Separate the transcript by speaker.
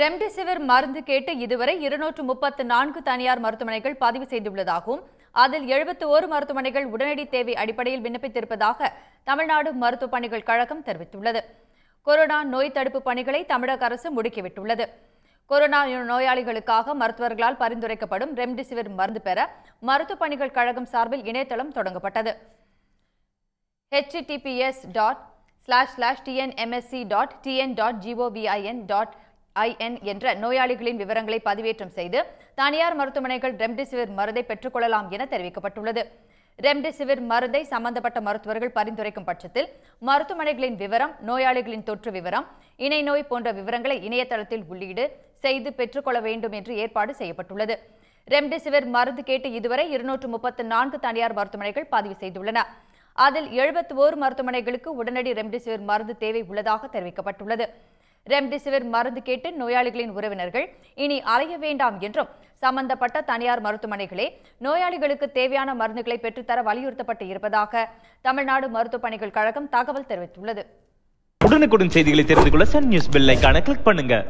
Speaker 1: remdesivir மருந்து கேட்டு இதுவரை இருநூற்று முப்பத்து நான்கு தனியார் மருத்துவமனைகள் பதிவு செய்துள்ளதாகவும் அதில் எழுபத்து ஒரு மருத்துவமனைகள் உடனடி தேவை அடிப்படையில் விண்ணப்பித்திருப்பதாக தமிழ்நாடு மருத்துவ பணிகள் கழகம் தெரிவித்துள்ளது கொரோனா நோய் தடுப்பு பணிகளை தமிழக அரசு முடுக்கிவிட்டுள்ளது கொரோனா நோயாளிகளுக்காக மருத்துவர்களால் பரிந்துரைக்கப்படும் ரெம்டெசிவிர் மருந்து பெற மருத்துவ பணிகள் கழகம் சார்பில் இணையதளம் தொடங்கப்பட்டது https dot slash slash tnmsc dot TN dot govin dot என்ற நோயாளிகளின் விவரங்களை பதிவேற்றம் செய்து தனியார் மருத்துவமனைகள் ரெம்டெசிவிர் மருந்தை கொள்ளலாம் என தெரிவிக்கப்பட்டுள்ளது ரெம்டெசிவிர் மருந்தை சம்பந்தப்பட்ட மருத்துவர்கள் பரிந்துரைக்கும் பட்சத்தில் மருத்துவமனைகளின் விவரம் நோயாளிகளின் தொற்று விவரம் இணை நோய் போன்ற விவரங்களை இணையதளத்தில் உள்ளீடு செய்து பெற்றுக்கொள்ள வேண்டும் என்று ஏற்பாடு செய்யப்பட்டுள்ளது ரெம்டெசிவிர் மருந்து கேட்டு இதுவரை இருநூற்று முப்பத்து நான்கு தனியார் மருத்துவமனைகள் பதிவு செய்துள்ளன அதில் எழுபத்து ஓரு மருத்துவமனைகளுக்கு உடனடி ரெம்டெசிவிர் மருந்து தேவை உள்ளதாக தெரிவிக்கப்பட்டுள்ளது ரெம்டிசிவிர் மருந்து கேட்டு நோயாளிகளின் உறவினர்கள் இனி அலைய வேண்டாம் என்றும் சம்பந்தப்பட்ட தனியார் மருத்துவமனைகளே நோயாளிகளுக்கு தேவையான மருந்துகளை பெற்றுத்தர வலியுறுத்தப்பட்டு இருப்பதாக தமிழ்நாடு மருத்துவ பணிகள் கழகம் தகவல் தெரிவித்துள்ளது உடனுக்குடன் செய்திகளை தெரிந்து கொள்ள சன் நியூஸ் கிளிக் பண்ணுங்க